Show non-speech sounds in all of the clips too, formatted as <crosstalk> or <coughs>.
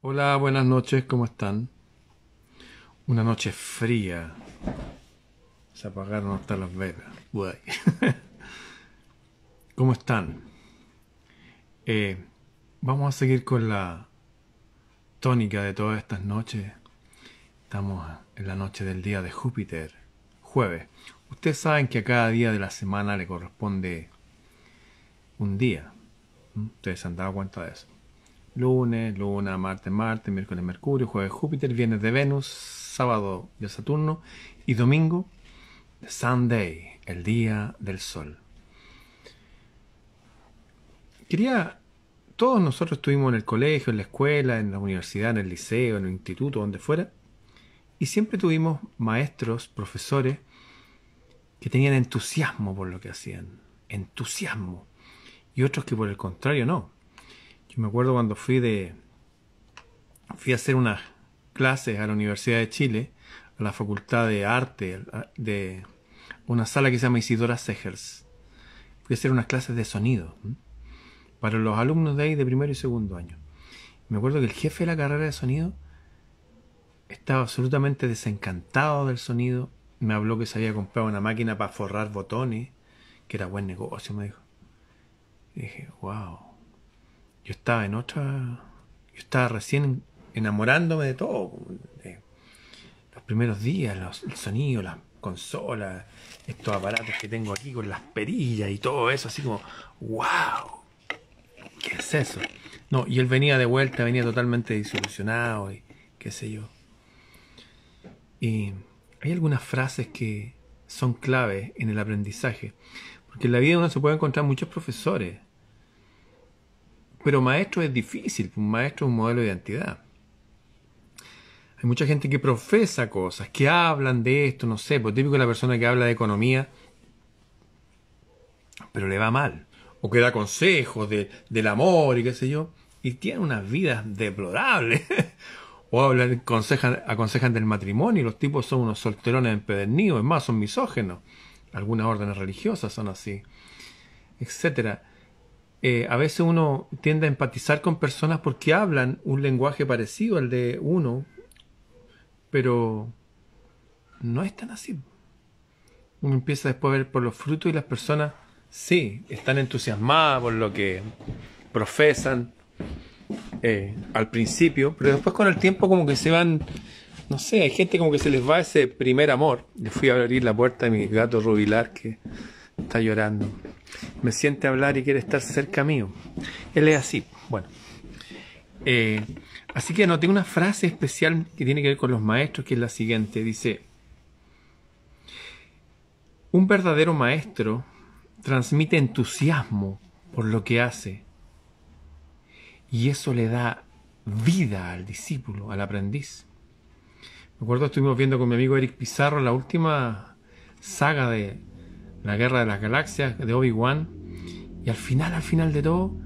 Hola, buenas noches, ¿cómo están? Una noche fría. Se apagaron hasta las velas. <laughs> ¿Cómo están? Eh, vamos a seguir con la tónica de todas estas noches. Estamos en la noche del día de Júpiter, jueves. Ustedes saben que a cada día de la semana le corresponde un día. ¿Mm? Ustedes se han dado cuenta de eso. Lunes, luna, martes, Marte, miércoles, mercurio, jueves, Júpiter, viernes de Venus, sábado de Saturno y domingo, Sunday, el día del sol. Quería, todos nosotros estuvimos en el colegio, en la escuela, en la universidad, en el liceo, en el instituto, donde fuera, y siempre tuvimos maestros, profesores, que tenían entusiasmo por lo que hacían, entusiasmo, y otros que por el contrario no me acuerdo cuando fui de fui a hacer unas clases a la Universidad de Chile, a la Facultad de Arte, de una sala que se llama Isidora Segers. Fui a hacer unas clases de sonido para los alumnos de ahí de primero y segundo año. Me acuerdo que el jefe de la carrera de sonido estaba absolutamente desencantado del sonido. Me habló que se había comprado una máquina para forrar botones, que era buen negocio, me dijo. dije, wow yo estaba en otra, yo estaba recién enamorándome de todo, los primeros días, los, el sonido, las consolas, estos aparatos que tengo aquí con las perillas y todo eso, así como, wow, ¿qué es eso? No, y él venía de vuelta, venía totalmente disolucionado y qué sé yo. Y hay algunas frases que son claves en el aprendizaje, porque en la vida uno se puede encontrar muchos profesores, pero maestro es difícil, pues, un maestro es un modelo de identidad. Hay mucha gente que profesa cosas, que hablan de esto, no sé, por pues, típico la persona que habla de economía, pero le va mal, o que da consejos de, del amor y qué sé yo, y tiene unas vidas deplorables. <laughs> o hablan, aconsejan, aconsejan del matrimonio, y los tipos son unos solterones empedernidos, es más, son misógenos. Algunas órdenes religiosas son así, etcétera. Eh, a veces uno tiende a empatizar con personas porque hablan un lenguaje parecido al de uno, pero no es tan así. Uno empieza después a ver por los frutos y las personas, sí, están entusiasmadas por lo que profesan eh, al principio, pero después con el tiempo como que se van, no sé, hay gente como que se les va ese primer amor. Le fui a abrir la puerta a mi gato rubilar que está llorando me siente hablar y quiere estar cerca mío. Él es así. Bueno. Eh, así que anoté una frase especial que tiene que ver con los maestros, que es la siguiente. Dice, un verdadero maestro transmite entusiasmo por lo que hace y eso le da vida al discípulo, al aprendiz. Me acuerdo, estuvimos viendo con mi amigo Eric Pizarro la última saga de la guerra de las galaxias de Obi-Wan. Y al final, al final de todo,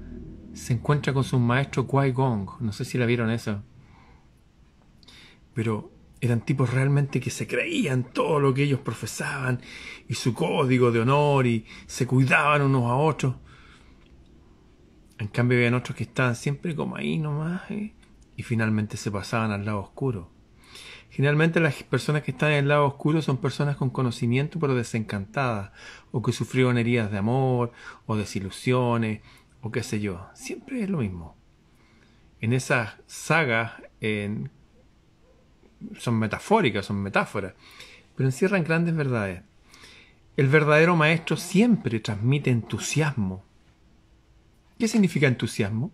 se encuentra con su maestro Qui-Gong. No sé si la vieron eso. Pero eran tipos realmente que se creían todo lo que ellos profesaban y su código de honor y se cuidaban unos a otros. En cambio, habían otros que estaban siempre como ahí nomás eh, y finalmente se pasaban al lado oscuro. Generalmente las personas que están en el lado oscuro son personas con conocimiento pero desencantadas, o que sufrieron heridas de amor, o desilusiones, o qué sé yo. Siempre es lo mismo. En esas sagas en, son metafóricas, son metáforas, pero encierran grandes verdades. El verdadero maestro siempre transmite entusiasmo. ¿Qué significa entusiasmo?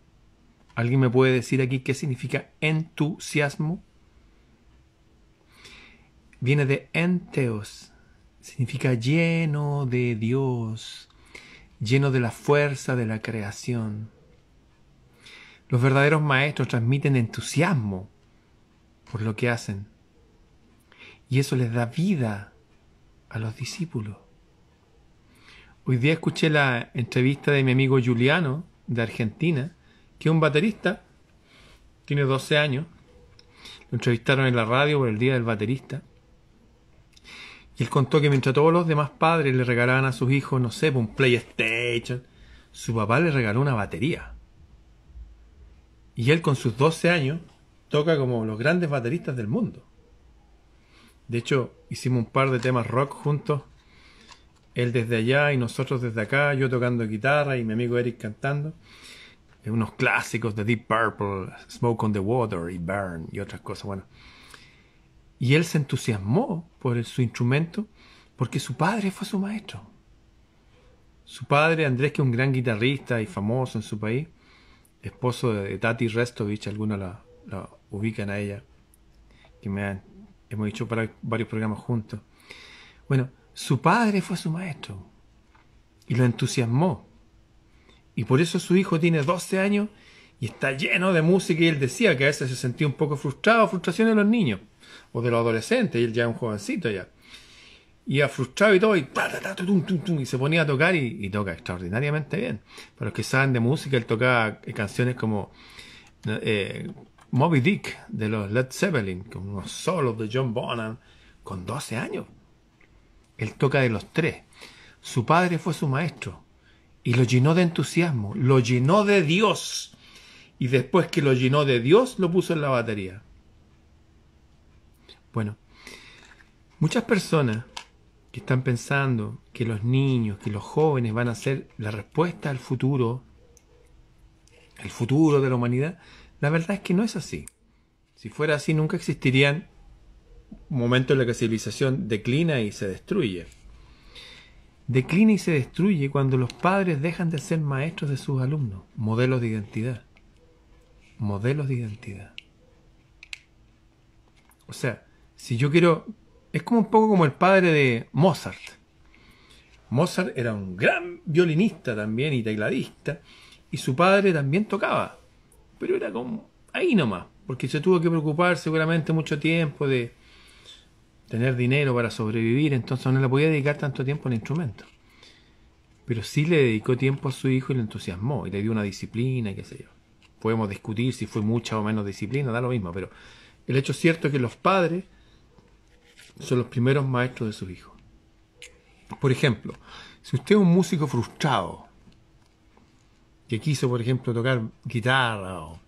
¿Alguien me puede decir aquí qué significa entusiasmo? viene de enteos, significa lleno de Dios, lleno de la fuerza de la creación. Los verdaderos maestros transmiten entusiasmo por lo que hacen y eso les da vida a los discípulos. Hoy día escuché la entrevista de mi amigo Juliano de Argentina, que es un baterista, tiene 12 años, lo entrevistaron en la radio por el Día del Baterista, y él contó que mientras todos los demás padres le regalaban a sus hijos, no sé, un PlayStation, su papá le regaló una batería. Y él con sus 12 años toca como los grandes bateristas del mundo. De hecho, hicimos un par de temas rock juntos. Él desde allá y nosotros desde acá, yo tocando guitarra y mi amigo Eric cantando. Unos clásicos de Deep Purple, Smoke on the Water y Burn y otras cosas. Bueno, y él se entusiasmó por su instrumento porque su padre fue su maestro. Su padre, Andrés, que es un gran guitarrista y famoso en su país, esposo de Tati Restovich, algunos la, ubican a ella, que me han, hemos dicho para varios programas juntos. Bueno, su padre fue su maestro y lo entusiasmó. Y por eso su hijo tiene 12 años y está lleno de música y él decía que a veces se sentía un poco frustrado, frustración de los niños o de los adolescentes, y él ya es un jovencito ya. Y frustrado y todo, y, se ponía a tocar y, toca extraordinariamente bien. Para los que saben de música, él tocaba eh, canciones como eh, Moby Dick de los Led Zeppelin, con unos solos de John Bonham, con 12 años. Él toca de los tres. Su padre fue su maestro y lo llenó de entusiasmo, lo llenó de Dios. Y después que lo llenó de Dios, lo puso en la batería. Bueno, muchas personas que están pensando que los niños, que los jóvenes van a ser la respuesta al futuro, el futuro de la humanidad, la verdad es que no es así. Si fuera así, nunca existirían momentos en los que la civilización declina y se destruye. Declina y se destruye cuando los padres dejan de ser maestros de sus alumnos, modelos de identidad. Modelos de identidad. O sea, si yo quiero, es como un poco como el padre de Mozart. Mozart era un gran violinista también y tecladista, y su padre también tocaba, pero era como ahí nomás, porque se tuvo que preocupar seguramente mucho tiempo de tener dinero para sobrevivir, entonces no le podía dedicar tanto tiempo al instrumento. Pero sí le dedicó tiempo a su hijo y le entusiasmó, y le dio una disciplina y qué sé yo. Podemos discutir si fue mucha o menos disciplina, da lo mismo, pero el hecho cierto es que los padres son los primeros maestros de sus hijos. Por ejemplo, si usted es un músico frustrado, que quiso, por ejemplo, tocar guitarra o,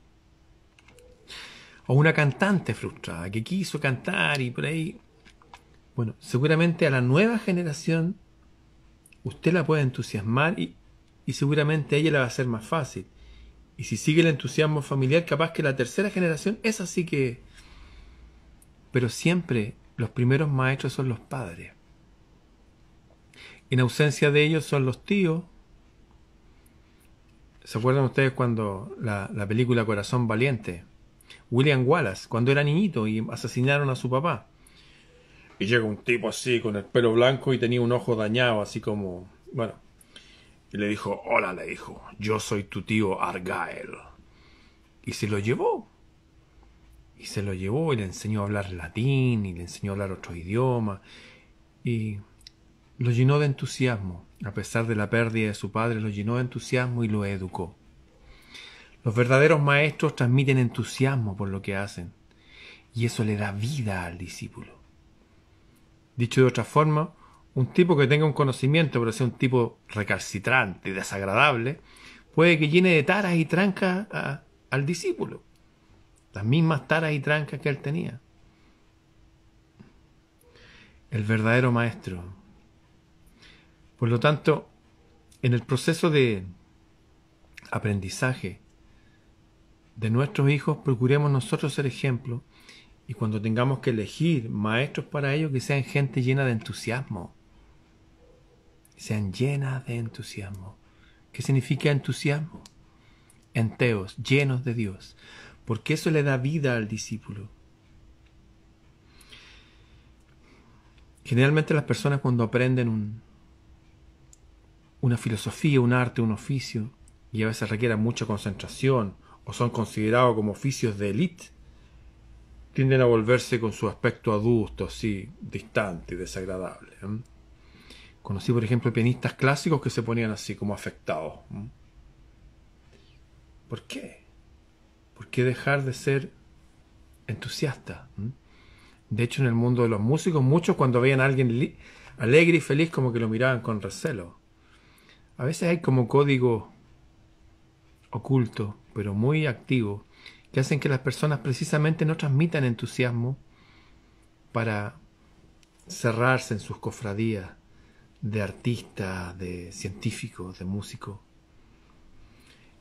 una cantante frustrada que quiso cantar y por ahí. Bueno, seguramente a la nueva generación usted la puede entusiasmar y, seguramente a ella la va a ser más fácil. Y si sigue el entusiasmo familiar, capaz que la tercera generación, es así que... Pero siempre los primeros maestros son los padres. En ausencia de ellos son los tíos. ¿Se acuerdan ustedes cuando la, película Corazón Valiente? William Wallace, cuando era niñito y asesinaron a su papá. Y llega un tipo así, con el pelo blanco y tenía un ojo dañado, así como... Bueno. Y le dijo, hola, le dijo, yo soy tu tío Argael Y se lo llevó y se lo llevó y le enseñó a hablar latín y le enseñó a hablar otro idioma y lo llenó de entusiasmo. A pesar de la pérdida de su padre, lo llenó de entusiasmo y lo educó. Los verdaderos maestros transmiten entusiasmo por lo que hacen y eso le da vida al discípulo. Dicho de otra forma, un tipo que tenga un conocimiento pero sea un tipo recalcitrante y desagradable, puede que llene de taras y tranca al discípulo las mismas taras y trancas que él tenía. El verdadero maestro. Por lo tanto, en el proceso de aprendizaje de nuestros hijos, procuremos nosotros ser ejemplo y cuando tengamos que elegir maestros para ellos, que sean gente llena de entusiasmo. sean llenas de entusiasmo. ¿Qué significa entusiasmo? Enteos, llenos de Dios porque eso le da vida al discípulo. Generalmente las personas cuando aprenden una filosofía, un arte, un oficio, y a veces requieren mucha concentración, o son considerados como oficios de élite, tienden a volverse con su aspecto adusto, así distante, desagradable. Conocí, por ejemplo, pianistas clásicos que se ponían así, como afectados. ¿Por qué? ¿Por qué dejar de ser entusiasta? De hecho, en el mundo de los músicos, muchos cuando veían a alguien alegre y feliz como que lo miraban con recelo. A veces hay como código oculto, pero muy activo, que hacen que las personas precisamente no transmitan entusiasmo para cerrarse en sus cofradías de artistas, de científicos, de músicos.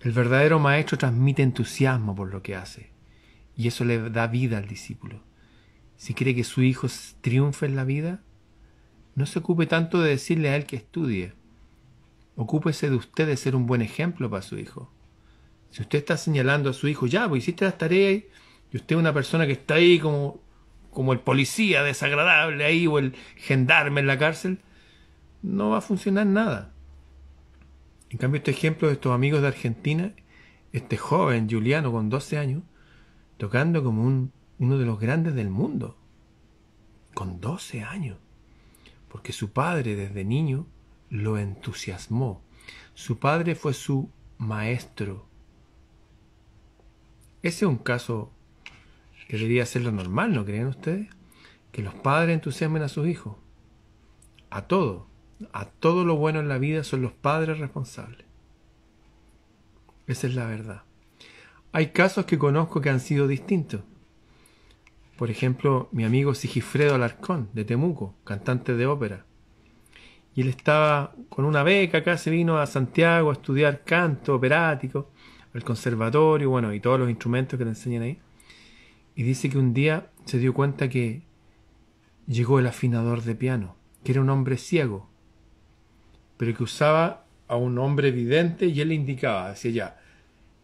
El verdadero maestro transmite entusiasmo por lo que hace y eso le da vida al discípulo. Si quiere que su hijo triunfe en la vida, no se ocupe tanto de decirle a él que estudie. Ocúpese de usted de ser un buen ejemplo para su hijo. Si usted está señalando a su hijo, ya, pues hiciste las tareas y usted es una persona que está ahí como, como el policía desagradable ahí o el gendarme en la cárcel, no va a funcionar nada. En cambio, este ejemplo de estos amigos de Argentina, este joven Juliano con 12 años, tocando como un, uno de los grandes del mundo, con 12 años, porque su padre desde niño lo entusiasmó. Su padre fue su maestro. Ese es un caso que debería ser lo normal, ¿no creen ustedes? Que los padres entusiasmen a sus hijos. A todo a todo lo bueno en la vida son los padres responsables. Esa es la verdad. Hay casos que conozco que han sido distintos. Por ejemplo, mi amigo Sigifredo Alarcón, de Temuco, cantante de ópera. Y él estaba con una beca acá, se vino a Santiago a estudiar canto operático, al conservatorio, bueno, y todos los instrumentos que te enseñan ahí. Y dice que un día se dio cuenta que llegó el afinador de piano, que era un hombre ciego, pero que usaba a un hombre vidente y él le indicaba, decía ya,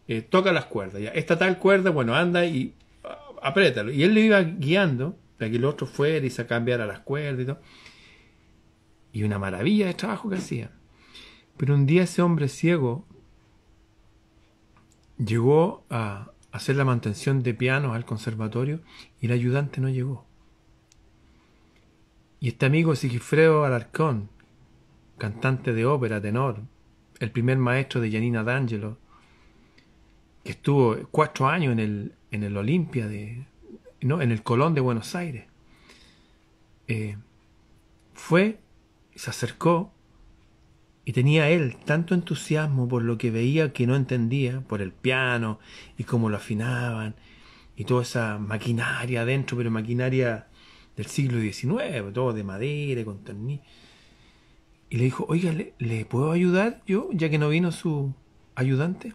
eh, toca las cuerdas, ya, esta tal cuerda, bueno, anda y ah, apriétalo. Y él le iba guiando para que el otro fuera y se cambiara las cuerdas y todo. Y una maravilla de trabajo que hacía. Pero un día ese hombre ciego llegó a hacer la mantención de piano al conservatorio y el ayudante no llegó. Y este amigo Sigifredo Alarcón, cantante de ópera, tenor, el primer maestro de Janina D'Angelo, que estuvo cuatro años en el, en el Olimpia de. No, en el Colón de Buenos Aires. Eh, fue, se acercó y tenía él tanto entusiasmo por lo que veía que no entendía, por el piano y cómo lo afinaban y toda esa maquinaria adentro, pero maquinaria del siglo XIX, todo de madera, con tornillos y le dijo, oiga, ¿le, puedo ayudar yo, ya que no vino su ayudante?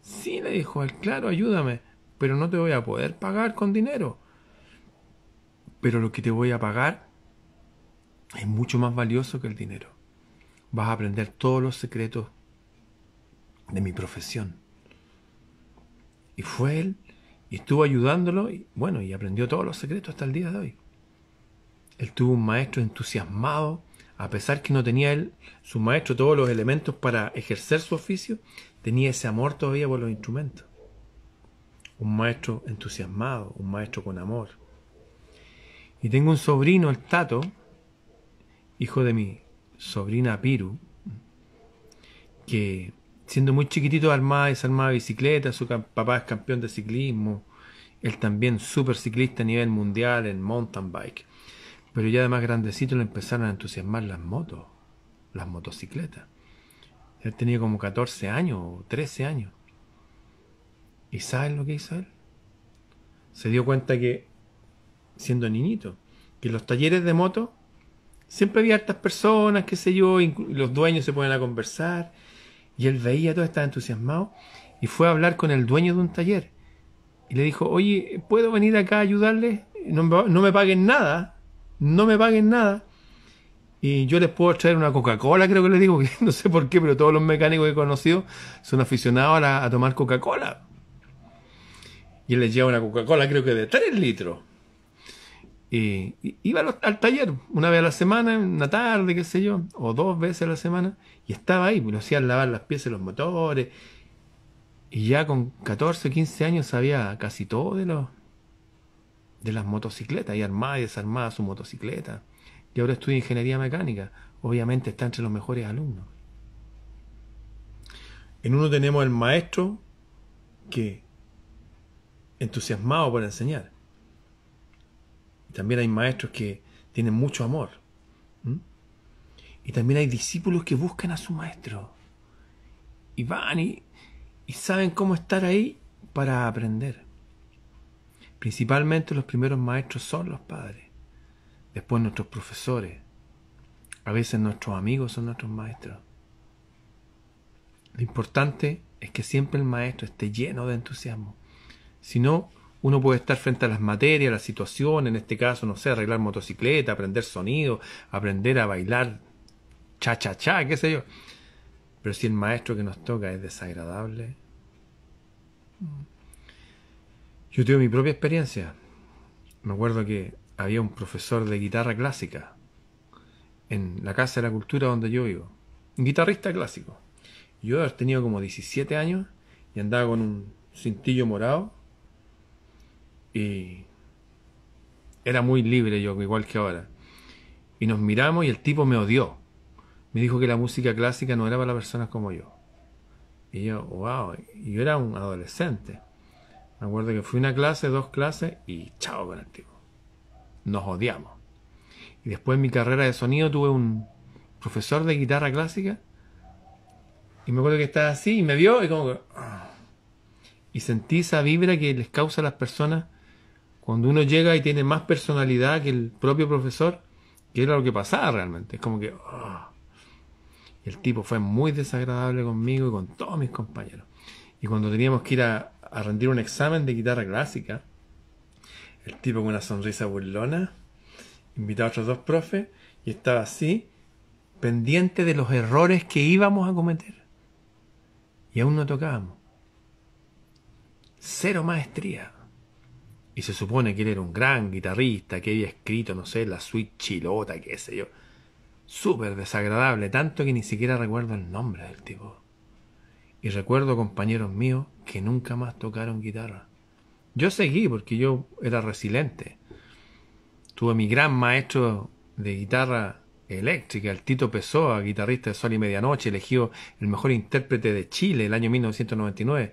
Sí, le dijo claro, ayúdame, pero no te voy a poder pagar con dinero. Pero lo que te voy a pagar es mucho más valioso que el dinero. Vas a aprender todos los secretos de mi profesión. Y fue él, y estuvo ayudándolo, y bueno, y aprendió todos los secretos hasta el día de hoy. Él tuvo un maestro entusiasmado, a pesar que no tenía él, su maestro, todos los elementos para ejercer su oficio, tenía ese amor todavía por los instrumentos. Un maestro entusiasmado, un maestro con amor. Y tengo un sobrino, el Tato, hijo de mi sobrina Piru, que siendo muy chiquitito armaba y de bicicleta, su papá es campeón de ciclismo, él también super ciclista a nivel mundial en mountain bike. Pero ya de más grandecito le empezaron a entusiasmar las motos, las motocicletas. Él tenía como 14 años o 13 años. ¿Y saben lo que hizo él? Se dio cuenta que, siendo niñito, que los talleres de moto siempre había hartas personas, qué sé yo, los dueños se ponen a conversar. Y él veía todo, estaba entusiasmado y fue a hablar con el dueño de un taller. Y le dijo, oye, ¿puedo venir acá a ayudarle? no me paguen nada, no me paguen nada y yo les puedo traer una Coca-Cola, creo que les digo, <laughs> no sé por qué, pero todos los mecánicos que he conocido son aficionados a, tomar Coca-Cola. Y les lleva una Coca-Cola, creo que de 3 litros. Y, iba al, taller una vez a la semana, una tarde, qué sé yo, o dos veces a la semana, y estaba ahí, me pues, lo hacían lavar las piezas los motores. Y ya con 14, 15 años sabía casi todo de los, de las motocicletas y armada y desarmada su motocicleta. Y ahora estudia ingeniería mecánica. Obviamente está entre los mejores alumnos. En uno tenemos el maestro que entusiasmado por enseñar. También hay maestros que tienen mucho amor. Y también hay discípulos que buscan a su maestro. Y van y saben cómo estar ahí para aprender. Principalmente los primeros maestros son los padres, después nuestros profesores, a veces nuestros amigos son nuestros maestros. Lo importante es que siempre el maestro esté lleno de entusiasmo. Si no, uno puede estar frente a las materias, a la situación, en este caso, no sé, arreglar motocicleta, aprender sonido, aprender a bailar cha-cha-cha, qué sé yo. Pero si el maestro que nos toca es desagradable, yo tengo mi propia experiencia. Me acuerdo que había un profesor de guitarra clásica en la Casa de la Cultura donde yo vivo. Un guitarrista clásico. Yo tenía tenido como 17 años y andaba con un cintillo morado y era muy libre yo, igual que ahora. Y nos miramos y el tipo me odió. Me dijo que la música clásica no era para personas como yo. Y yo, wow, yo era un adolescente. Me acuerdo que fui una clase, dos clases y chao con el tipo. Nos odiamos. Y después en mi carrera de sonido tuve un profesor de guitarra clásica. Y me acuerdo que estaba así y me vio y como que... Ah. Y sentí esa vibra que les causa a las personas cuando uno llega y tiene más personalidad que el propio profesor, que era lo que pasaba realmente. Es como que... Ah. el tipo fue muy desagradable conmigo y con todos mis compañeros. Y cuando teníamos que ir a, a rendir un examen de guitarra clásica. El tipo con una sonrisa burlona Invitaba a otros dos profes y estaba así, pendiente de los errores que íbamos a cometer. Y aún no tocábamos. Cero maestría. Y se supone que él era un gran guitarrista, que había escrito, no sé, la suite chilota, qué sé yo. Súper desagradable, tanto que ni siquiera recuerdo el nombre del tipo. Y recuerdo compañeros míos que nunca más tocaron guitarra. Yo seguí porque yo era resiliente. Tuve mi gran maestro de guitarra eléctrica, el Tito Pessoa, guitarrista de Sol y Medianoche, elegido el mejor intérprete de Chile el año 1999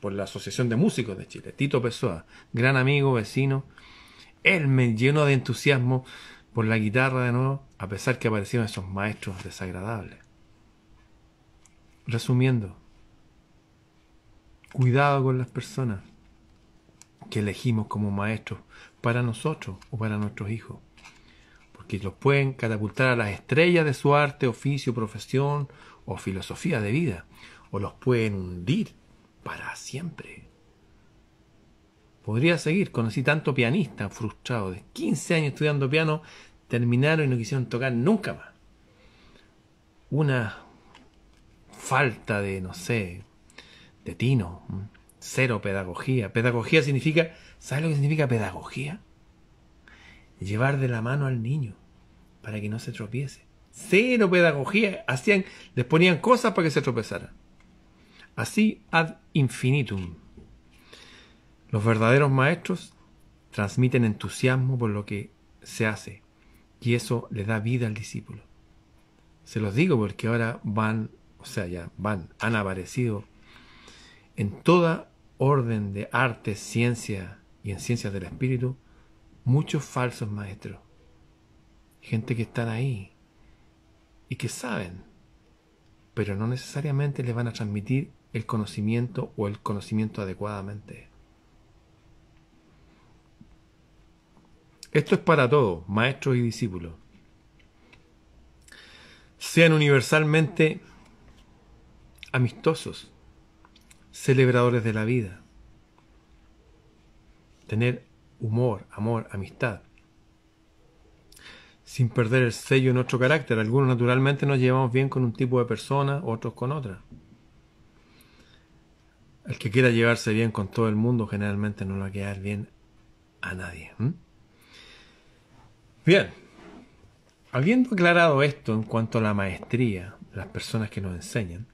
por la Asociación de Músicos de Chile. Tito Pessoa, gran amigo, vecino. Él me llenó de entusiasmo por la guitarra de nuevo, a pesar que aparecieron esos maestros desagradables. Resumiendo, Cuidado con las personas que elegimos como maestros para nosotros o para nuestros hijos, porque los pueden catapultar a las estrellas de su arte, oficio, profesión o filosofía de vida, o los pueden hundir para siempre. Podría seguir, conocí tanto pianista frustrado, de 15 años estudiando piano, terminaron y no quisieron tocar nunca más. Una falta de, no sé, de Tino. Cero pedagogía. Pedagogía significa, ¿sabes lo que significa pedagogía? Llevar de la mano al niño para que no se tropiece. Cero pedagogía. Hacían, les ponían cosas para que se tropezara Así ad infinitum. Los verdaderos maestros transmiten entusiasmo por lo que se hace y eso le da vida al discípulo. Se los digo porque ahora van, o sea, ya van, han aparecido en toda orden de arte, ciencia y en ciencias del espíritu, muchos falsos maestros. Gente que están ahí y que saben, pero no necesariamente les van a transmitir el conocimiento o el conocimiento adecuadamente. Esto es para todos, maestros y discípulos. Sean universalmente amistosos celebradores de la vida. Tener humor, amor, amistad. Sin perder el sello en nuestro carácter. Algunos naturalmente nos llevamos bien con un tipo de persona, otros con otra. El que quiera llevarse bien con todo el mundo generalmente no le va a quedar bien a nadie. Bien, habiendo aclarado esto en cuanto a la maestría, las personas que nos enseñan,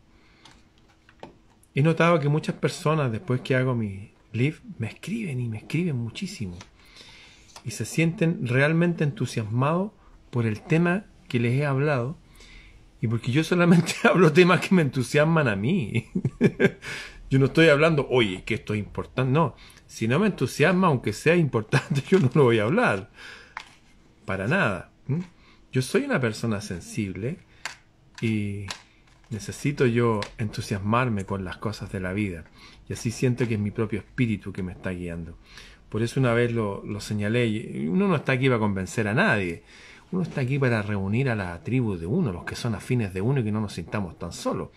he notado que muchas personas después que hago mi live me escriben y me escriben muchísimo y se sienten realmente entusiasmados por el tema que les he hablado y porque yo solamente <laughs> hablo temas que me entusiasman a mí. <laughs> yo no estoy hablando, oye, que esto es importante. No, si no me entusiasma, aunque sea importante, <laughs> yo no lo voy a hablar. Para nada. Yo soy una persona sensible y Necesito yo entusiasmarme con las cosas de la vida y así siento que es mi propio espíritu que me está guiando. Por eso una vez lo, señalé, uno no está aquí para convencer a nadie, uno está aquí para reunir a la tribu de uno, los que son afines de uno y que no nos sintamos tan solos.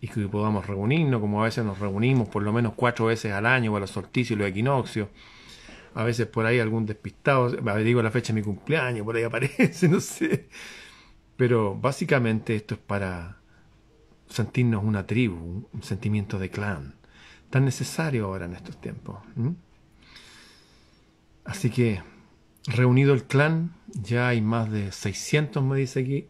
Y que podamos reunirnos, como a veces nos reunimos por lo menos cuatro veces al año o los solsticios y los equinoccios. A veces por ahí algún despistado, digo la fecha de mi cumpleaños, por ahí aparece, <laughs> no sé. Pero básicamente esto es para sentirnos una tribu, un sentimiento de clan, tan necesario ahora en estos tiempos. Así que, reunido el clan, ya hay más de 600, me dice aquí.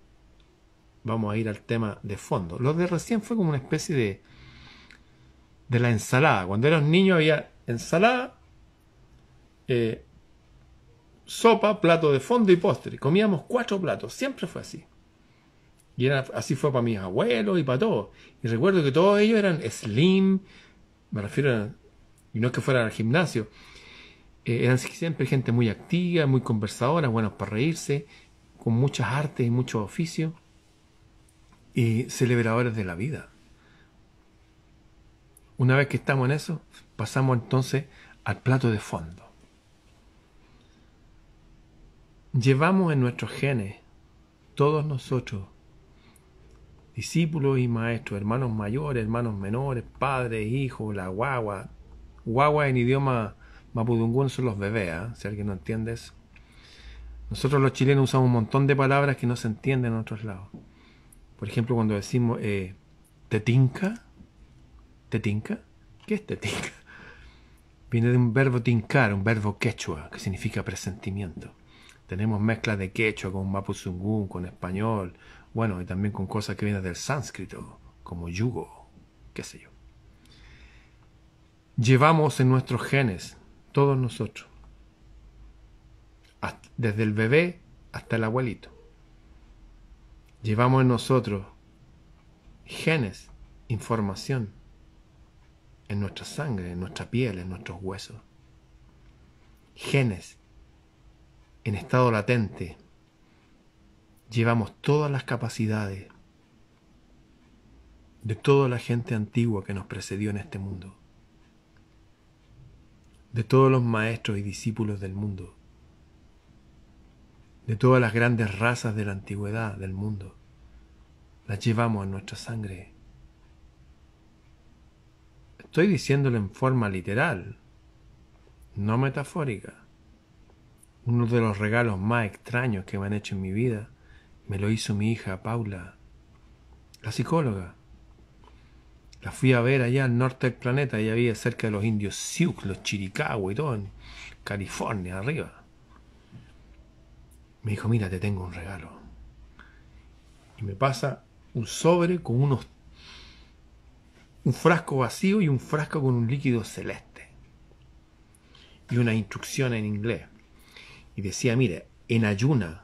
Vamos a ir al tema de fondo. Lo de recién fue como una especie de, de la ensalada. Cuando era niños niño había ensalada, eh, sopa, plato de fondo y postre. Comíamos cuatro platos, siempre fue así. Y así fue para mis abuelos y para todos. Y recuerdo que todos ellos eran slim, me refiero a, y no es que fueran al gimnasio, eh, eran siempre gente muy activa, muy conversadora, bueno para reírse, con muchas artes y muchos oficios, y celebradores de la vida. Una vez que estamos en eso, pasamos entonces al plato de fondo. Llevamos en nuestros genes, todos nosotros, discípulos y maestros, hermanos mayores, hermanos menores, padres, hijos, la guagua. Guagua en idioma mapudungún son los bebés, ¿ah? si alguien no entiende eso. Nosotros los chilenos usamos un montón de palabras que no se entienden en otros lados. Por ejemplo, cuando decimos eh, te tinca, te tinca, ¿qué es te tinca? Viene de un verbo tincar, un verbo quechua, que significa presentimiento. Tenemos mezclas de quechua con mapuzungún, con español, bueno, y también con cosas que vienen del sánscrito, como yugo, qué sé yo. Llevamos en nuestros genes, todos nosotros, desde el bebé hasta el abuelito. Llevamos en nosotros genes, información, en nuestra sangre, en nuestra piel, en nuestros huesos. Genes en estado latente llevamos todas las capacidades de toda la gente antigua que nos precedió en este mundo, de todos los maestros y discípulos del mundo, de todas las grandes razas de la antigüedad del mundo, las llevamos en nuestra sangre. Estoy diciéndolo en forma literal, no metafórica. Uno de los regalos más extraños que me han hecho en mi vida me lo hizo mi hija Paula, la psicóloga. La fui a ver allá al norte del planeta, y había cerca de los indios Sioux, los Chiricahua y todo, en California, arriba. Me dijo, mira, te tengo un regalo. Y me pasa un sobre con unos... un frasco vacío y un frasco con un líquido celeste. Y una instrucción en inglés. Y decía, mire, en ayuna,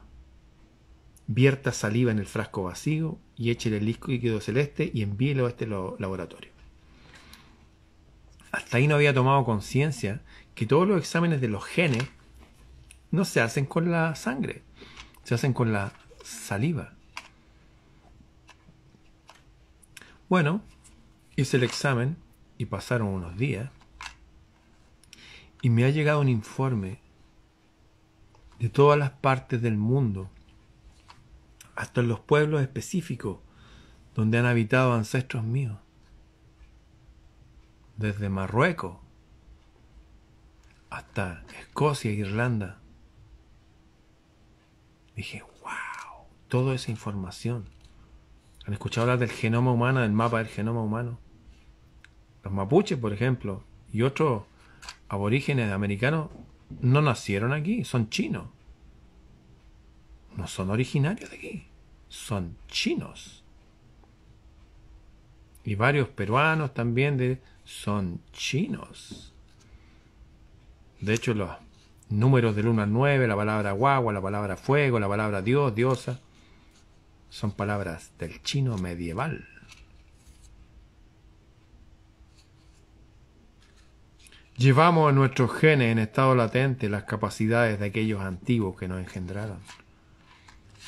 vierta saliva en el frasco vacío y eche el líquido celeste y envíelo a este laboratorio. Hasta ahí no había tomado conciencia que todos los exámenes de los genes no se hacen con la sangre, se hacen con la saliva. Bueno, hice el examen y pasaron unos días y me ha llegado un informe de todas las partes del mundo hasta en los pueblos específicos donde han habitado ancestros míos, desde Marruecos hasta Escocia e Irlanda. Dije, wow, toda esa información. Han escuchado hablar del genoma humano, del mapa del genoma humano. Los mapuches, por ejemplo, y otros aborígenes americanos no nacieron aquí, son chinos no son originarios de aquí, son chinos. Y varios peruanos también de, son chinos. De hecho, los números del 1 al 9, la palabra guagua, la palabra fuego, la palabra dios, diosa, son palabras del chino medieval. Llevamos a nuestros genes en estado latente las capacidades de aquellos antiguos que nos engendraron.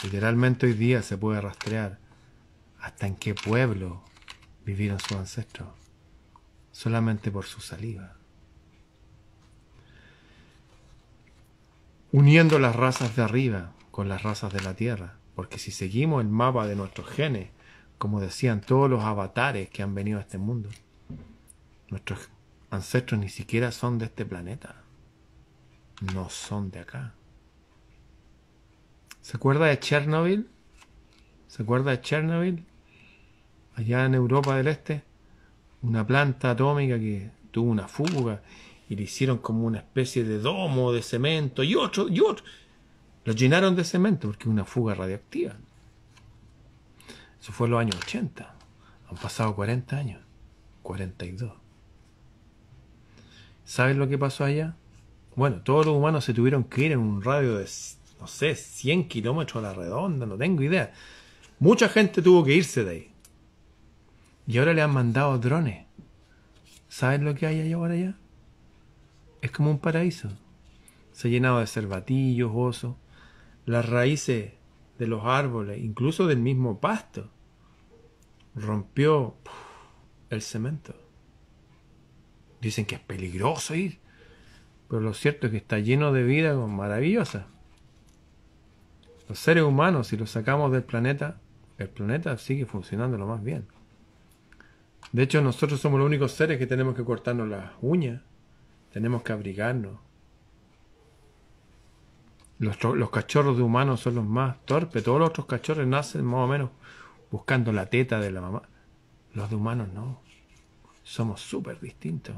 Literalmente hoy día se puede rastrear hasta en qué pueblo vivieron sus ancestros, solamente por su saliva. Uniendo las razas de arriba con las razas de la tierra, porque si seguimos el mapa de nuestros genes, como decían todos los avatares que han venido a este mundo, nuestros ancestros ni siquiera son de este planeta, no son de acá. ¿Se acuerda de Chernobyl? ¿Se acuerda de Chernobyl? Allá en Europa del Este, una planta atómica que tuvo una fuga y le hicieron como una especie de domo de cemento y otro, y otro. Lo llenaron de cemento porque una fuga radioactiva. Eso fue en los años 80. Han pasado 40 años. 42. ¿Sabes lo que pasó allá? Bueno, todos los humanos se tuvieron que ir en un radio de no sé, 100 kilómetros a la redonda, no tengo idea. Mucha gente tuvo que irse de ahí. Y ahora le han mandado drones. ¿Saben lo que hay allá ahora allá? Es como un paraíso. Se ha llenado de cervatillos, osos, las raíces de los árboles, incluso del mismo pasto. Rompió el cemento. Dicen que es peligroso ir, pero lo cierto es que está lleno de vida maravillosa. Los seres humanos, si los sacamos del planeta, el planeta sigue funcionando lo más bien. De hecho, nosotros somos los únicos seres que tenemos que cortarnos las uñas, tenemos que abrigarnos. Los, los cachorros de humanos son los más torpes. Todos los otros cachorros nacen más o menos buscando la teta de la mamá. Los de humanos no. Somos súper distintos.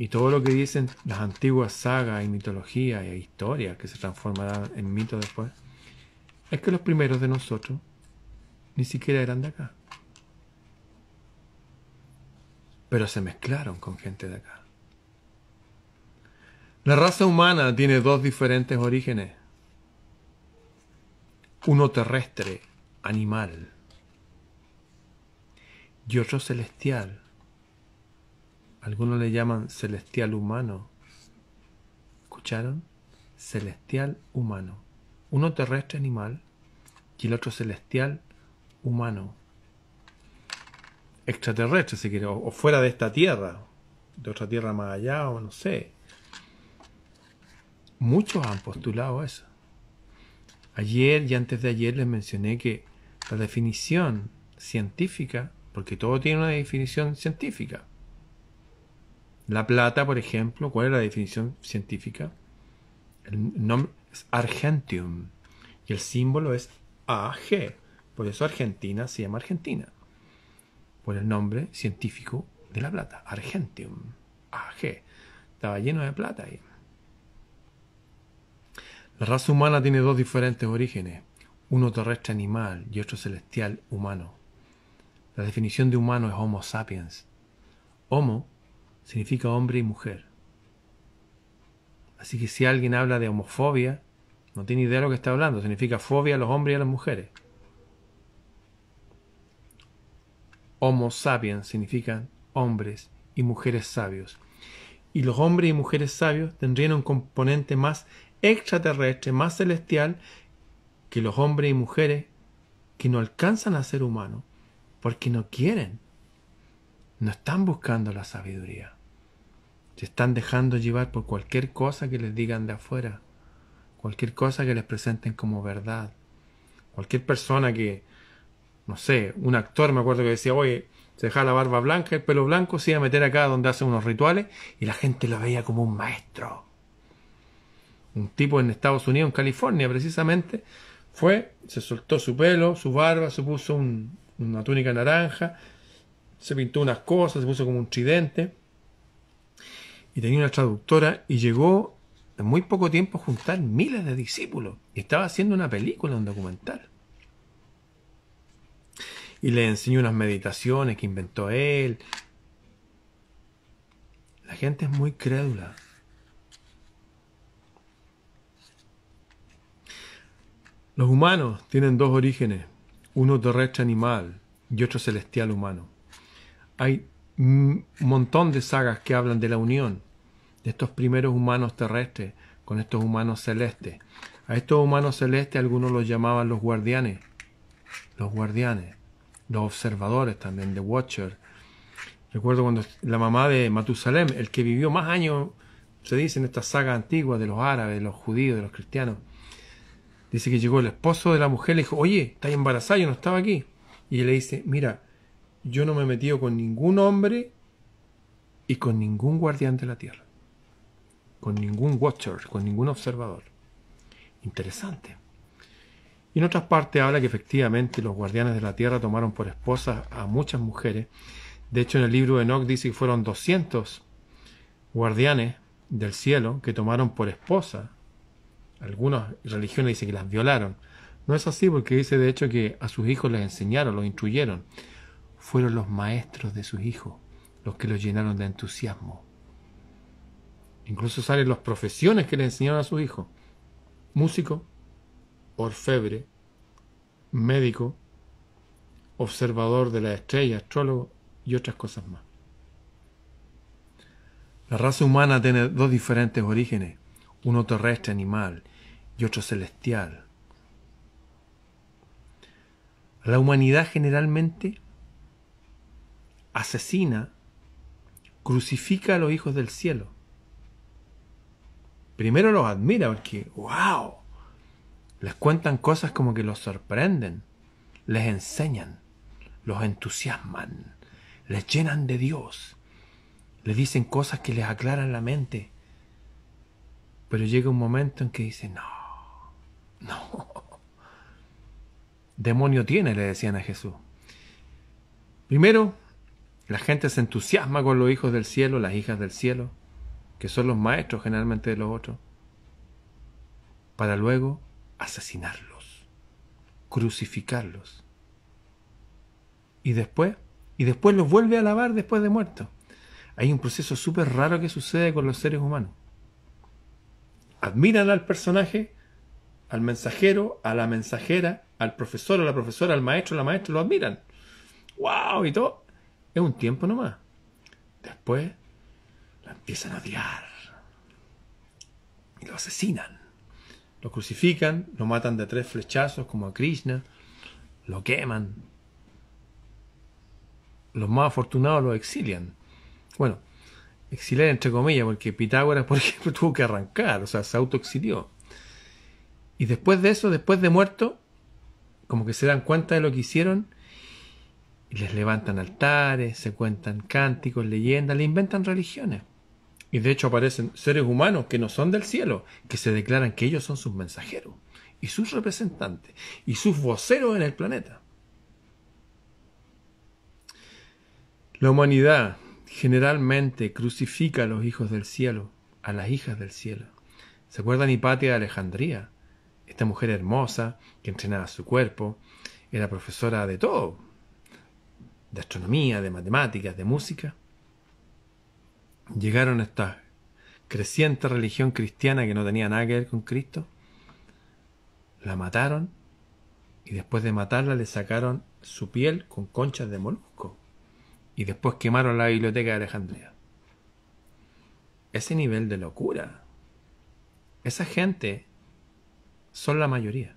Y todo lo que dicen las antiguas sagas y mitologías e historias que se transformarán en mito después, es que los primeros de nosotros ni siquiera eran de acá. Pero se mezclaron con gente de acá. La raza humana tiene dos diferentes orígenes. Uno terrestre, animal, y otro celestial, algunos le llaman celestial humano. ¿Escucharon? Celestial humano. Uno terrestre animal y el otro celestial humano. Extraterrestre, si quiere, o, fuera de esta tierra, de otra tierra más allá, o no sé. Muchos han postulado eso. Ayer y antes de ayer les mencioné que la definición científica, porque todo tiene una definición científica, la plata, por ejemplo, ¿cuál es la definición científica? El nombre es argentium y el símbolo es AG. Por eso Argentina se llama Argentina. Por el nombre científico de la plata, argentium, AG. Estaba lleno de plata ahí. La raza humana tiene dos diferentes orígenes, uno terrestre animal y otro celestial humano. La definición de humano es Homo sapiens. Homo significa hombre y mujer. Así que si alguien habla de homofobia, no tiene idea de lo que está hablando. Significa fobia a los hombres y a las mujeres. Homo sapiens significan hombres y mujeres sabios. Y los hombres y mujeres sabios tendrían un componente más extraterrestre, más celestial, que los hombres y mujeres que no alcanzan a ser humanos, porque no quieren, no están buscando la sabiduría. Se están dejando llevar por cualquier cosa que les digan de afuera, cualquier cosa que les presenten como verdad, cualquier persona que, no sé, un actor me acuerdo que decía, oye, se dejaba la barba blanca, el pelo blanco, se iba a meter acá donde hacen unos rituales y la gente lo veía como un maestro. Un tipo en Estados Unidos, en California precisamente, fue, se soltó su pelo, su barba, se puso una túnica naranja, se pintó unas cosas, se puso como un tridente y tenía una traductora y llegó en muy poco tiempo a juntar miles de discípulos y estaba haciendo una película, un documental. Y le enseñó unas meditaciones que inventó él. La gente es muy crédula. Los humanos tienen dos orígenes, uno terrestre animal y otro celestial humano. Hay un montón de sagas que hablan de la unión estos primeros humanos terrestres con estos humanos celestes. A estos humanos celestes algunos los llamaban los guardianes, los guardianes, los observadores también, The Watcher. Recuerdo cuando la mamá de Matusalem, el que vivió más años, se dice en esta saga antigua de los árabes, de los judíos, de los cristianos, dice que llegó el esposo de la mujer, le dijo, oye, está embarazada, yo no estaba aquí. Y le dice, mira, yo no me he metido con ningún hombre y con ningún guardián de la tierra con ningún watcher, con ningún observador. Interesante. Y en otras partes habla que efectivamente los guardianes de la tierra tomaron por esposas a muchas mujeres. De hecho, en el libro de Enoch dice que fueron 200 guardianes del cielo que tomaron por esposa. Algunas religiones dicen que las violaron. No es así porque dice de hecho que a sus hijos les enseñaron, los instruyeron. Fueron los maestros de sus hijos los que los llenaron de entusiasmo Incluso salen las profesiones que le enseñaron a sus hijos. Músico, orfebre, médico, observador de las estrellas, astrólogo y otras cosas más. La raza humana tiene dos diferentes orígenes, uno terrestre animal y otro celestial. La humanidad generalmente asesina, crucifica a los hijos del cielo primero los admira porque, wow, les cuentan cosas como que los sorprenden, les enseñan, los entusiasman, les llenan de Dios, les dicen cosas que les aclaran la mente. Pero llega un momento en que dicen, no, no, <laughs> demonio tiene, le decían a Jesús. Primero, la gente se entusiasma con los hijos del cielo, las hijas del cielo, que son los maestros generalmente de los otros, para luego asesinarlos, crucificarlos. Y después, y después los vuelve a lavar después de muerto Hay un proceso súper raro que sucede con los seres humanos. Admiran al personaje, al mensajero, a la mensajera, al profesor, a la profesora, al maestro, a la maestra, lo admiran. ¡Wow! Y todo. Es un tiempo nomás. Después empiezan a odiar. Y lo asesinan. Lo crucifican, lo matan de tres flechazos como a Krishna, lo queman. Los más afortunados lo exilian. Bueno, exiliar entre comillas, porque Pitágoras, <laughs> por ejemplo, tuvo que arrancar, o sea, se autoexilió. Y después de eso, después de muerto, como que se dan cuenta de lo que hicieron y les levantan altares, se cuentan cánticos, leyendas, le inventan religiones. Y de hecho aparecen seres humanos que no son del cielo, que se declaran que ellos son sus mensajeros y sus representantes y sus voceros en el planeta. La humanidad generalmente crucifica a los hijos del cielo, a las hijas del cielo. ¿Se acuerdan Hipatia de Alejandría? Esta mujer hermosa que entrenaba su cuerpo, era profesora de todo, de astronomía, de matemáticas, de música llegaron esta creciente religión cristiana que no tenía nada que ver con Cristo, la mataron y después de matarla le sacaron su piel con conchas de molusco y después quemaron la biblioteca de Alejandría. Ese nivel de locura. Esa gente son la mayoría.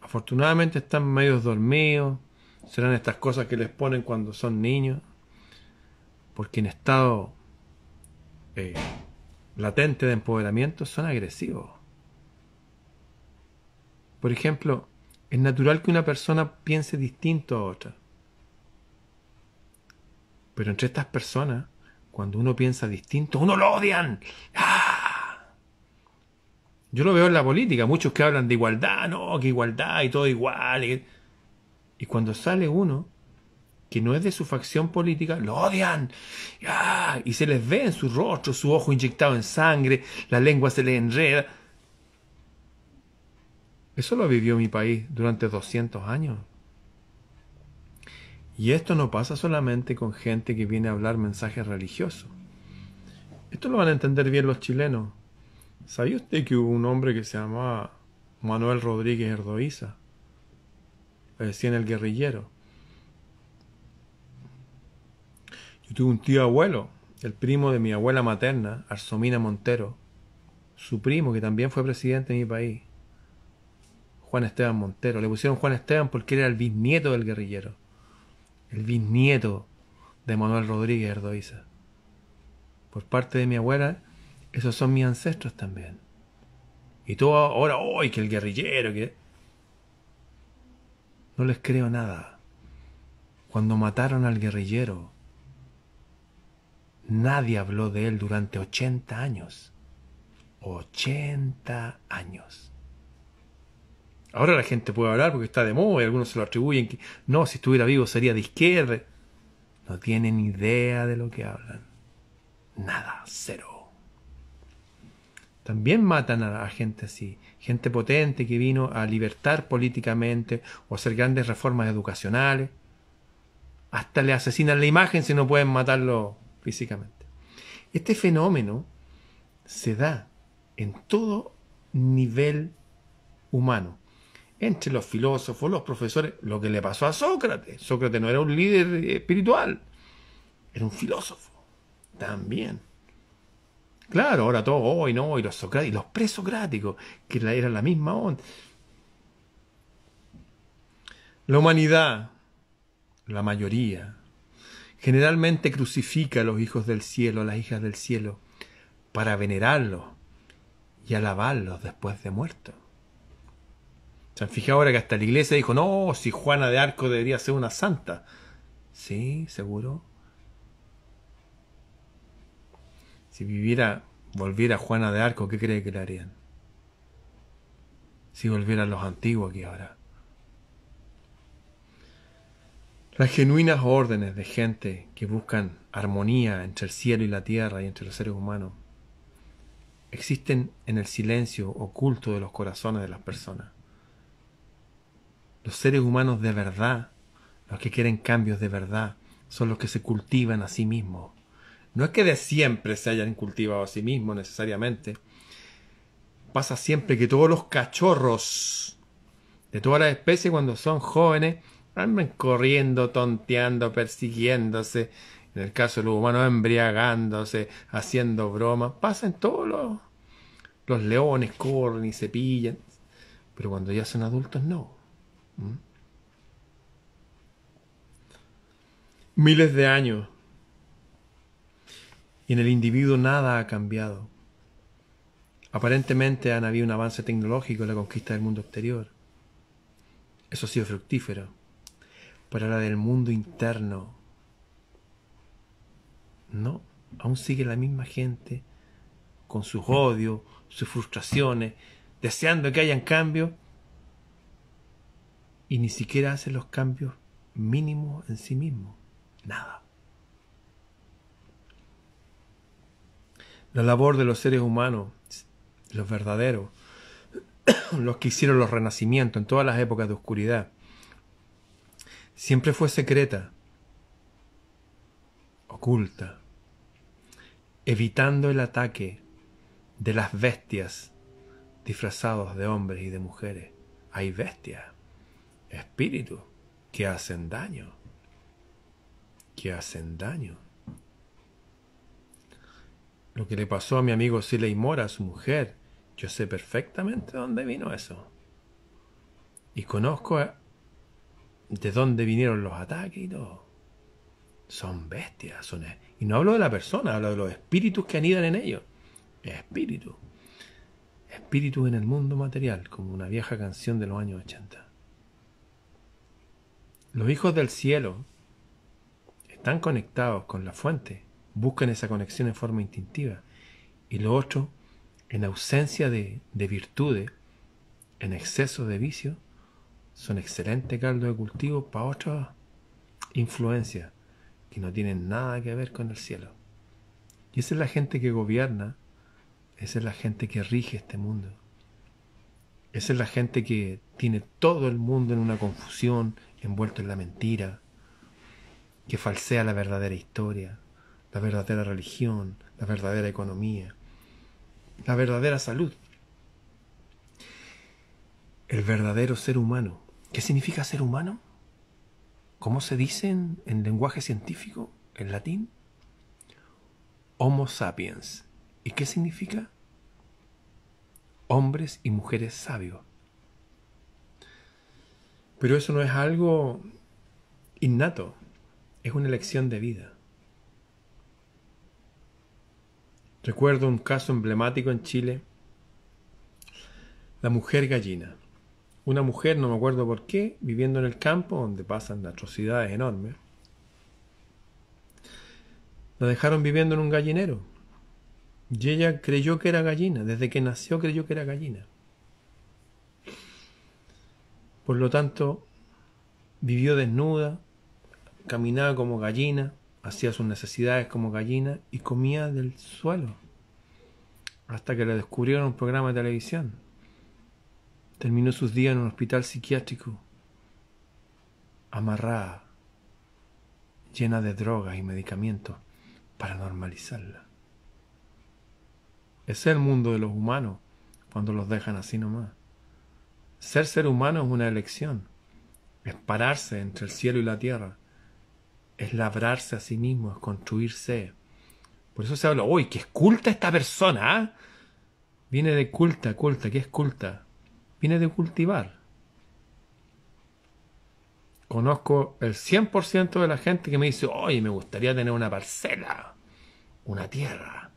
Afortunadamente están medio dormidos, serán estas cosas que les ponen cuando son niños porque en estado eh, latente de empoderamiento son agresivos. Por ejemplo, es natural que una persona piense distinto a otra. Pero entre estas personas, cuando uno piensa distinto, uno lo odian. ¡Ah! Yo lo veo en la política, muchos que hablan de igualdad, no, que igualdad y todo igual. y cuando sale uno que no es de su facción política, lo odian. Y se les ve en su rostro, su ojo inyectado en sangre, la lengua se le enreda. Eso lo vivió mi país durante 200 años. Y esto no pasa solamente con gente que viene a hablar mensajes religiosos. Esto lo van a entender bien los chilenos. ¿Sabía usted que hubo un hombre que se llamaba Manuel Rodríguez Erdoiza? Le decían el guerrillero. Yo tuve un tío abuelo, el primo de mi abuela materna, Arsomina Montero, su primo que también fue presidente de mi país, Juan Esteban Montero. Le pusieron Juan Esteban porque era el bisnieto del guerrillero, el bisnieto de Manuel Rodríguez Erdoiza. Por parte de mi abuela, esos son mis ancestros también. Y tú ahora, hoy, que el guerrillero, que... No les creo nada. Cuando mataron al guerrillero, Nadie habló de él durante 80 años. 80 años. Ahora la gente puede hablar porque está de moda y algunos se lo atribuyen que no, si estuviera vivo sería de izquierda. No tienen idea de lo que hablan. Nada, cero. También matan a, gente así, gente potente que vino a libertar políticamente o hacer grandes reformas educacionales. Hasta le asesinan la imagen si no pueden matarlo físicamente. Este fenómeno se da en todo nivel humano. Entre los filósofos, los profesores, lo que le pasó a Sócrates. Sócrates no era un líder espiritual, era un filósofo también. Claro, ahora todo, hoy no, y los socráticos, los presocráticos, que era la misma onda. La humanidad, la mayoría, generalmente crucifica a los hijos del cielo, a las hijas del cielo, para venerarlos y alabarlos después de muerto. Se han fijado ahora que hasta la iglesia dijo, no, si Juana de Arco debería ser una santa. Sí, seguro. Si viviera, volviera Juana de Arco, ¿qué cree que le harían? Si volvieran los antiguos aquí ahora. Las genuinas órdenes de gente que buscan armonía entre el cielo y la tierra y entre los seres humanos existen en el silencio oculto de los corazones de las personas. Los seres humanos de verdad, los que quieren cambios de verdad, son los que se cultivan a sí mismos. No es que de siempre se hayan cultivado a sí mismos necesariamente. Pasa siempre que todos los cachorros de todas las especies cuando son jóvenes Andan corriendo, tonteando, persiguiéndose, en el caso de los humanos embriagándose, haciendo bromas. Pasan todos los, los leones, corren y se pillan. Pero cuando ya son adultos, no. ¿Mm? Miles de años. Y en el individuo nada ha cambiado. Aparentemente han habido un avance tecnológico en la conquista del mundo exterior. Eso ha sido fructífero para la del mundo interno. No, aún sigue la misma gente con sus odios, sus frustraciones, deseando que hayan cambios y ni siquiera hace los cambios mínimos en sí mismo. Nada. La labor de los seres humanos, los verdaderos, <coughs> los que hicieron los renacimientos en todas las épocas de oscuridad, siempre fue secreta, oculta, evitando el ataque de las bestias disfrazados de hombres y de mujeres. Hay bestias, espíritus, que hacen daño, que hacen daño. Lo que le pasó a mi amigo Siley Mora, su mujer, yo sé perfectamente dónde vino eso. Y conozco a de dónde vinieron los ataques y todo. Son bestias, son... Y no hablo de la persona, hablo de los espíritus que anidan en ellos. Espíritus. Espíritus en el mundo material, como una vieja canción de los años 80. Los hijos del cielo están conectados con la fuente, buscan esa conexión en forma instintiva. Y lo otro, en ausencia de, de virtudes, en exceso de vicio, son excelentes caldo de cultivo para otras influencias que no tienen nada que ver con el cielo. Y esa es la gente que gobierna, esa es la gente que rige este mundo. Esa es la gente que tiene todo el mundo en una confusión, envuelto en la mentira, que falsea la verdadera historia, la verdadera religión, la verdadera economía, la verdadera salud. El verdadero ser humano ¿Qué significa ser humano? ¿Cómo se dice en, lenguaje científico, en latín? Homo sapiens. ¿Y qué significa? Hombres y mujeres sabios. Pero eso no es algo innato, es una elección de vida. Recuerdo un caso emblemático en Chile, la mujer gallina una mujer, no me acuerdo por qué, viviendo en el campo donde pasan atrocidades enormes. La dejaron viviendo en un gallinero. Y ella creyó que era gallina, desde que nació creyó que era gallina. Por lo tanto, vivió desnuda, caminaba como gallina, hacía sus necesidades como gallina y comía del suelo. Hasta que la descubrieron un programa de televisión terminó sus días en un hospital psiquiátrico, amarrada, llena de drogas y medicamentos para normalizarla. Ese es el mundo de los humanos cuando los dejan así nomás. Ser ser humano es una elección, es pararse entre el cielo y la tierra, es labrarse a sí mismo, es construirse. Por eso se habla, uy, que es culta esta persona! ¿ah? Viene de culta, culta, ¿qué es culta? viene de cultivar. Conozco el 100% de la gente que me dice, oye, me gustaría tener una parcela, una tierra.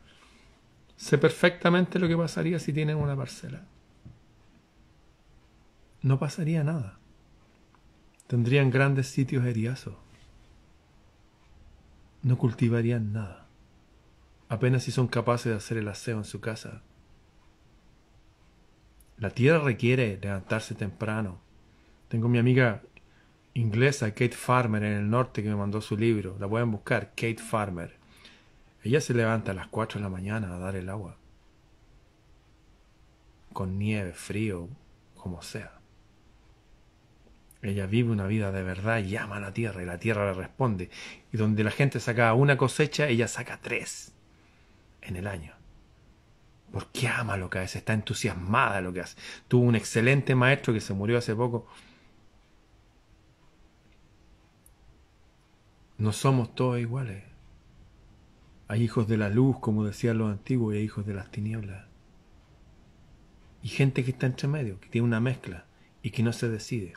Sé perfectamente lo que pasaría si tienen una parcela. No pasaría nada. Tendrían grandes sitios eriazos. No cultivarían nada. Apenas si son capaces de hacer el aseo en su casa la tierra requiere levantarse temprano. Tengo mi amiga inglesa Kate Farmer en el norte que me mandó su libro. La pueden buscar, Kate Farmer. Ella se levanta a las 4 de la mañana a dar el agua. Con nieve, frío, como sea. Ella vive una vida de verdad y ama a la tierra y la tierra le responde. Y donde la gente saca una cosecha, ella saca tres en el año porque ama lo que hace, está entusiasmada lo que hace. Tuvo un excelente maestro que se murió hace poco. No somos todos iguales. Hay hijos de la luz, como decían los antiguos, y hay hijos de las tinieblas. Y gente que está entre medio, que tiene una mezcla y que no se decide.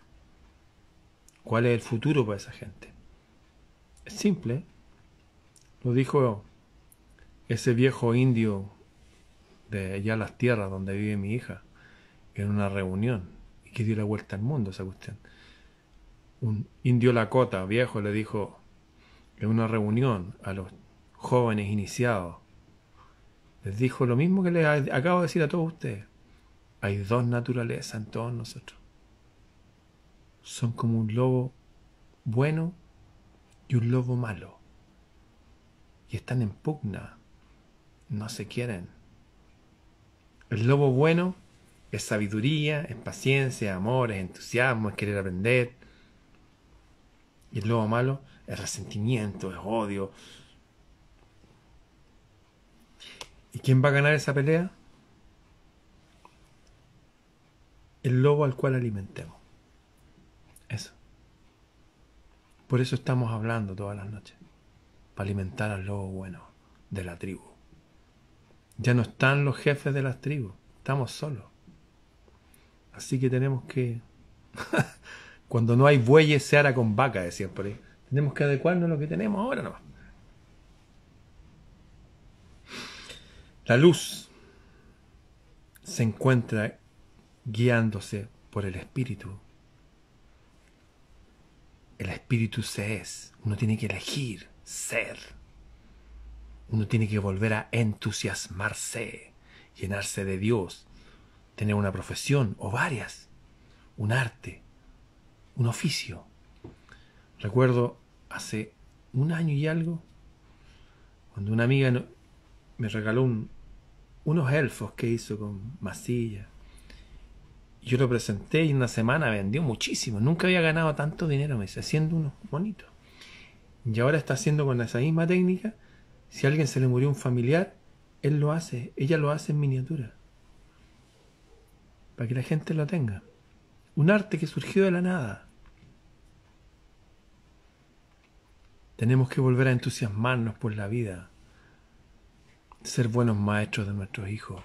¿Cuál es el futuro para esa gente? Es simple. Lo dijo ese viejo indio de allá las tierras donde vive mi hija, en una reunión, y que dio la vuelta al mundo esa Un indio lacota viejo le dijo en una reunión a los jóvenes iniciados, les dijo lo mismo que le acabo de decir a todos ustedes. Hay dos naturalezas en todos nosotros. Son como un lobo bueno y un lobo malo. Y están en pugna. No se quieren el lobo bueno es sabiduría, es paciencia, es amor, es entusiasmo, es querer aprender. Y el lobo malo es resentimiento, es odio. ¿Y quién va a ganar esa pelea? El lobo al cual alimentemos. Eso. Por eso estamos hablando todas las noches. Para alimentar al lobo bueno de la tribu. Ya no están los jefes de las tribus, estamos solos. Así que tenemos que... <laughs> Cuando no hay bueyes se hará con vaca, decía por ahí. Tenemos que adecuarnos a lo que tenemos ahora nomás. La luz se encuentra guiándose por el espíritu. El espíritu se es. Uno tiene que elegir ser. Uno tiene que volver a entusiasmarse, llenarse de Dios, tener una profesión o varias, un arte, un oficio. Recuerdo hace un año y algo, cuando una amiga me regaló unos elfos que hizo con masilla. Yo lo presenté y en una semana vendió muchísimo. Nunca había ganado tanto dinero, me dice, haciendo unos bonitos. Y ahora está haciendo con esa misma técnica si a alguien se le murió un familiar, él lo hace, ella lo hace en miniatura. Para que la gente lo tenga. Un arte que surgió de la nada. Tenemos que volver a entusiasmarnos por la vida. Ser buenos maestros de nuestros hijos.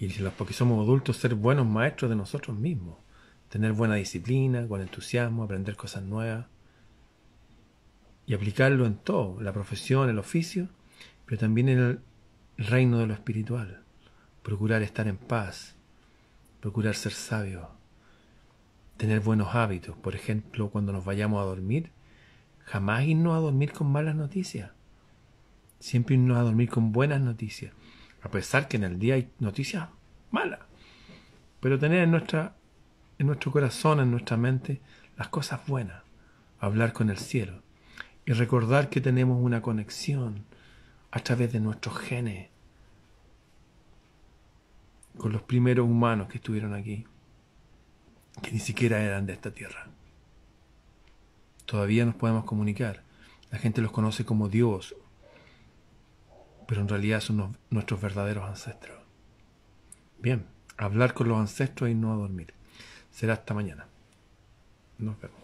Y porque somos adultos, ser buenos maestros de nosotros mismos. Tener buena disciplina, con entusiasmo, aprender cosas nuevas y aplicarlo en todo, la profesión, el oficio, pero también en el reino de lo espiritual. Procurar estar en paz, procurar ser sabio, tener buenos hábitos. Por ejemplo, cuando nos vayamos a dormir, jamás irnos a dormir con malas noticias. Siempre irnos a dormir con buenas noticias. A pesar que en el día hay noticias malas. Pero tener en, nuestra, en nuestro corazón, en nuestra mente, las cosas buenas. Hablar con el cielo y recordar que tenemos una conexión a través de nuestros genes con los primeros humanos que estuvieron aquí, que ni siquiera eran de esta tierra. Todavía nos podemos comunicar. La gente los conoce como Dios, pero en realidad son nuestros verdaderos ancestros. Bien, hablar con los ancestros y no a dormir. Será hasta mañana. Nos vemos.